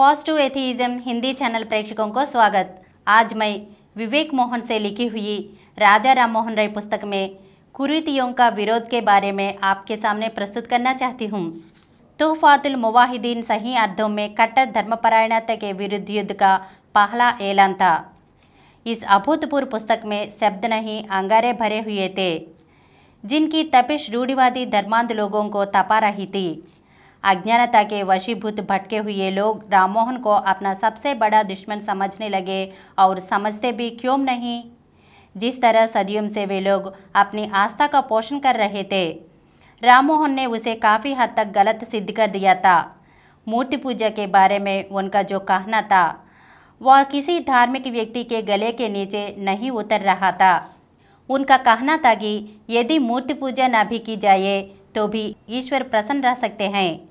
Positive एथीइज्म Hindi channel प्रेक्षकों को स्वागत आज मैं विवेक मोहन से लिखी हुई राजा राम मोहन राय पुस्तक में कुरीतियों का विरोध के बारे में आपके सामने प्रस्तुत करना चाहती हूँ तोहफातुल मुवाहिदीन सही अर्थों में कट्टर धर्मपरायणता के विरुद्ध युद्ध का पहला ऐलान था इस अभूतपूर्व पुस्तक में शब्द नहीं अंगारे भरे हुए थे जिनकी तपिश रूढ़िवादी धर्मांध लोगों को तपा रही थी अज्ञानता के वशीभूत भटके हुए लोग राममोहन को अपना सबसे बड़ा दुश्मन समझने लगे और समझते भी क्यों नहीं जिस तरह सदियों से वे लोग अपनी आस्था का पोषण कर रहे थे राममोहन ने उसे काफ़ी हद तक गलत सिद्ध कर दिया था मूर्ति पूजा के बारे में उनका जो कहना था वह किसी धार्मिक व्यक्ति के गले के नीचे नहीं उतर रहा था उनका कहना था कि यदि मूर्ति पूजा ना भी की जाए तो भी ईश्वर प्रसन्न रह सकते हैं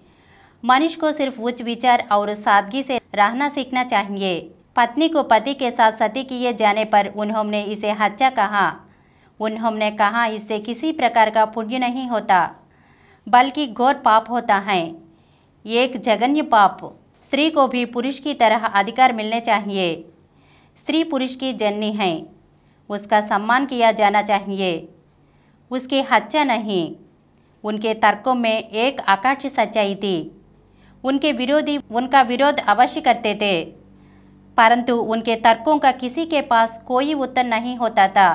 मनुष्य को सिर्फ उच्च विचार और सादगी से रहना सीखना चाहिए पत्नी को पति के साथ सती किए जाने पर उन्होंने इसे हत्या कहा उन्होंने कहा इससे किसी प्रकार का पुण्य नहीं होता बल्कि घोर पाप होता है एक जघन्य पाप स्त्री को भी पुरुष की तरह अधिकार मिलने चाहिए स्त्री पुरुष की जननी है उसका सम्मान किया जाना चाहिए उसकी हत्या नहीं उनके तर्कों में एक आकाश सच्चाई थी उनके विरोधी उनका विरोध अवश्य करते थे परंतु उनके तर्कों का किसी के पास कोई उत्तर नहीं होता था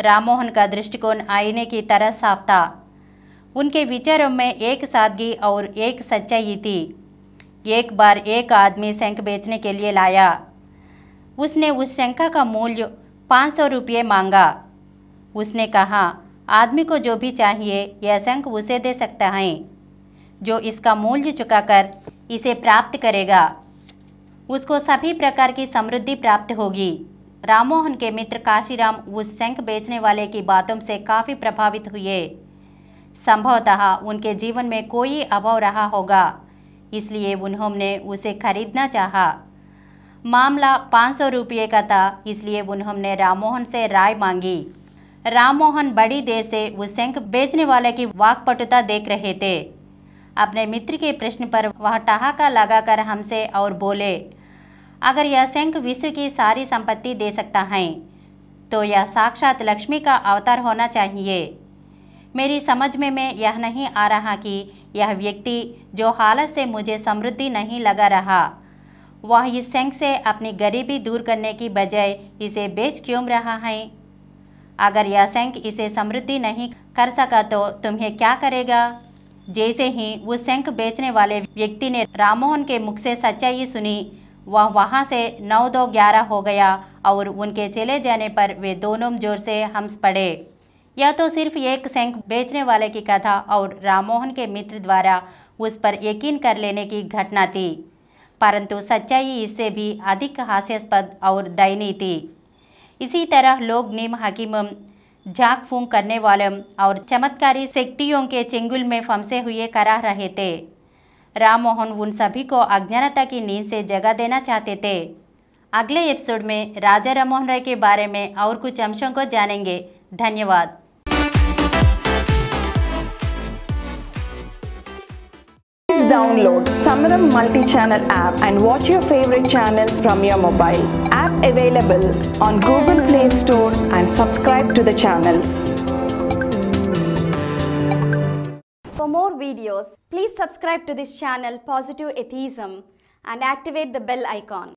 राममोहन का दृष्टिकोण आईने की तरह साफ था उनके विचारों में एक सादगी और एक सच्चाई थी एक बार एक आदमी शंख बेचने के लिए लाया उसने उस शंखा का मूल्य पाँच सौ रुपये मांगा उसने कहा आदमी को जो भी चाहिए यह शंख उसे दे सकता है जो इसका मूल्य चुकाकर इसे प्राप्त करेगा उसको सभी प्रकार की समृद्धि प्राप्त होगी राममोहन के मित्र काशीराम उस शंख बेचने वाले की बातों से काफ़ी प्रभावित हुए संभवतः उनके जीवन में कोई अभाव रहा होगा इसलिए उन्होंने उसे खरीदना चाहा मामला पाँच सौ रुपये का था इसलिए उन्होंने राममोहन से राय मांगी राममोहन बड़ी देर से उस शंख बेचने वाले की वाकपटुता देख रहे थे अपने मित्र के प्रश्न पर वह ठहाका लगाकर हमसे और बोले अगर यह शंख विश्व की सारी संपत्ति दे सकता है तो यह साक्षात लक्ष्मी का अवतार होना चाहिए मेरी समझ में मैं यह नहीं आ रहा कि यह व्यक्ति जो हालत से मुझे समृद्धि नहीं लगा रहा वह इस शंख से अपनी गरीबी दूर करने की बजाय इसे बेच क्यों रहा है अगर यह शंख इसे समृद्धि नहीं कर सका तो तुम्हें क्या करेगा जैसे ही वो शंख बेचने वाले व्यक्ति ने राममोहन के मुख से सच्चाई सुनी वह वहाँ से नौ दो ग्यारह हो गया और उनके चले जाने पर वे दोनों जोर से हंस पड़े यह तो सिर्फ एक शंख बेचने वाले की कथा और राममोहन के मित्र द्वारा उस पर यकीन कर लेने की घटना थी परंतु सच्चाई इससे भी अधिक हास्यास्पद और दयनीय थी इसी तरह लोग नीम हकीम जाक फूंक करने वाले और चमत्कारी शक्तियों के चंगुल में फंसे हुए करा रहे थे राम मोहन उन सभी को अज्ञानता की नींद से जगा देना चाहते थे अगले एपिसोड में राजा राममोहन राय के बारे में और कुछ अंशों को जानेंगे धन्यवाद download Samaram multi-channel app and watch your favorite channels from your mobile. available on Google Play Store and subscribe to the channels. For more videos, please subscribe to this channel Positive Atheism and activate the bell icon.